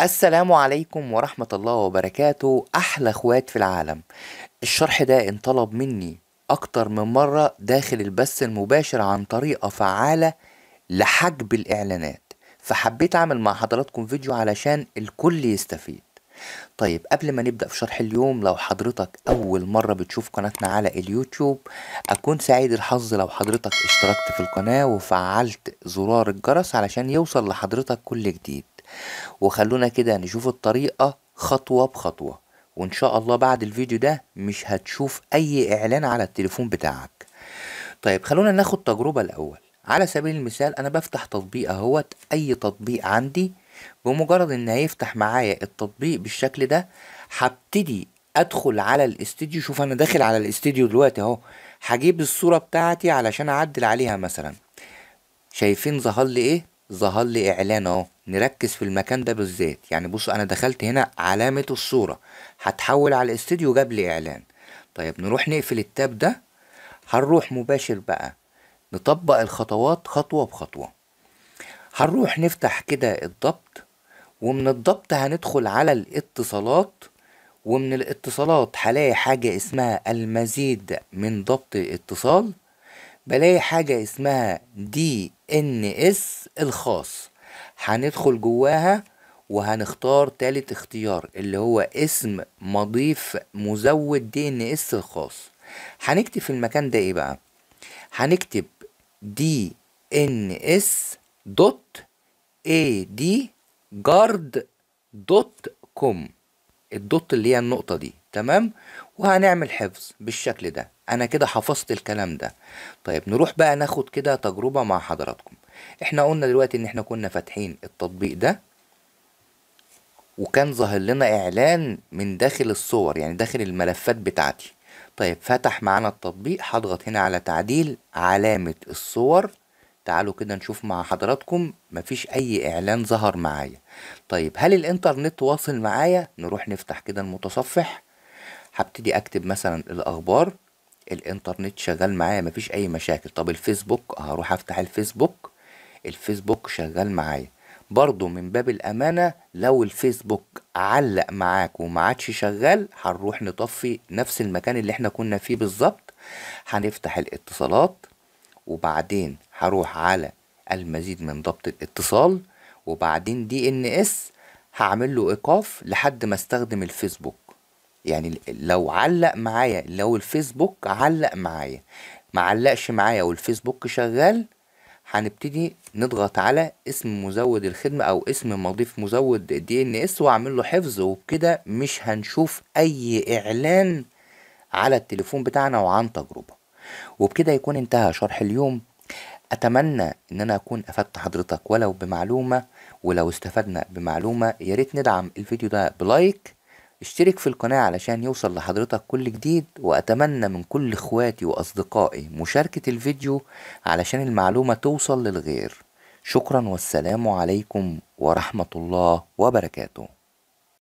السلام عليكم ورحمة الله وبركاته أحلى أخوات في العالم الشرح ده انطلب مني أكتر من مرة داخل البث المباشر عن طريقة فعالة لحجب الإعلانات فحبيت أعمل مع حضراتكم فيديو علشان الكل يستفيد طيب قبل ما نبدأ في شرح اليوم لو حضرتك أول مرة بتشوف قناتنا على اليوتيوب أكون سعيد الحظ لو حضرتك اشتركت في القناة وفعلت زرار الجرس علشان يوصل لحضرتك كل جديد وخلونا كده نشوف الطريقة خطوة بخطوة وإن شاء الله بعد الفيديو ده مش هتشوف أي إعلان على التليفون بتاعك طيب خلونا ناخد تجربة الأول على سبيل المثال أنا بفتح تطبيق أهوت أي تطبيق عندي بمجرد إن هيفتح معايا التطبيق بالشكل ده هبتدي ادخل على الاستديو شوف انا داخل على الاستديو دلوقتي اهو هجيب الصوره بتاعتي علشان اعدل عليها مثلا شايفين ظهر لي ايه ظهر لي اعلان اهو نركز في المكان ده بالذات يعني بصوا انا دخلت هنا علامة الصورة هتحول على الاستوديو جاب لي اعلان طيب نروح نقفل التاب ده هنروح مباشر بقى نطبق الخطوات خطوة بخطوة هنروح نفتح كده الضبط ومن الضبط هندخل على الاتصالات ومن الاتصالات هلاقي حاجة اسمها المزيد من ضبط الاتصال بلاقي حاجة اسمها دي ان اس الخاص هندخل جواها وهنختار تالت اختيار اللي هو اسم مضيف مزود دي ان اس الخاص هنكتب في المكان ده ايه بقى هنكتب دي ان اس دوت اي دي جارد دوت كوم الدوت اللي هي النقطة دي تمام وهنعمل حفظ بالشكل ده انا كده حفظت الكلام ده طيب نروح بقى ناخد كده تجربة مع حضراتكم احنا قلنا دلوقتي ان احنا كنا فاتحين التطبيق ده وكان ظاهر لنا اعلان من داخل الصور يعني داخل الملفات بتاعتي طيب فتح معانا التطبيق هضغط هنا على تعديل علامة الصور تعالوا كده نشوف مع حضراتكم مفيش اي اعلان ظهر معايا طيب هل الانترنت واصل معايا نروح نفتح كده المتصفح هبتدي اكتب مثلا الاخبار الانترنت شغال معايا مفيش اي مشاكل طب الفيسبوك هروح افتح الفيسبوك الفيسبوك شغال معايا برضو من باب الامانه لو الفيسبوك علق معاك وما عادش شغال هنروح نطفي نفس المكان اللي احنا كنا فيه بالظبط هنفتح الاتصالات وبعدين هروح على المزيد من ضبط الاتصال وبعدين دي ان اس هعمل له ايقاف لحد ما استخدم الفيسبوك يعني لو علق معايا لو الفيسبوك علق معايا معلقش معايا والفيسبوك شغال هنبتدي نضغط على اسم مزود الخدمة او اسم مضيف مزود دي ان اس واعمل له حفظ وبكده مش هنشوف اي اعلان على التليفون بتاعنا وعن تجربة وبكده يكون انتهى شرح اليوم أتمنى إن أنا أكون أفدت حضرتك ولو بمعلومة ولو استفدنا بمعلومة يا ريت ندعم الفيديو ده بلايك اشترك في القناة علشان يوصل لحضرتك كل جديد وأتمنى من كل إخواتي وأصدقائي مشاركة الفيديو علشان المعلومة توصل للغير شكرا والسلام عليكم ورحمة الله وبركاته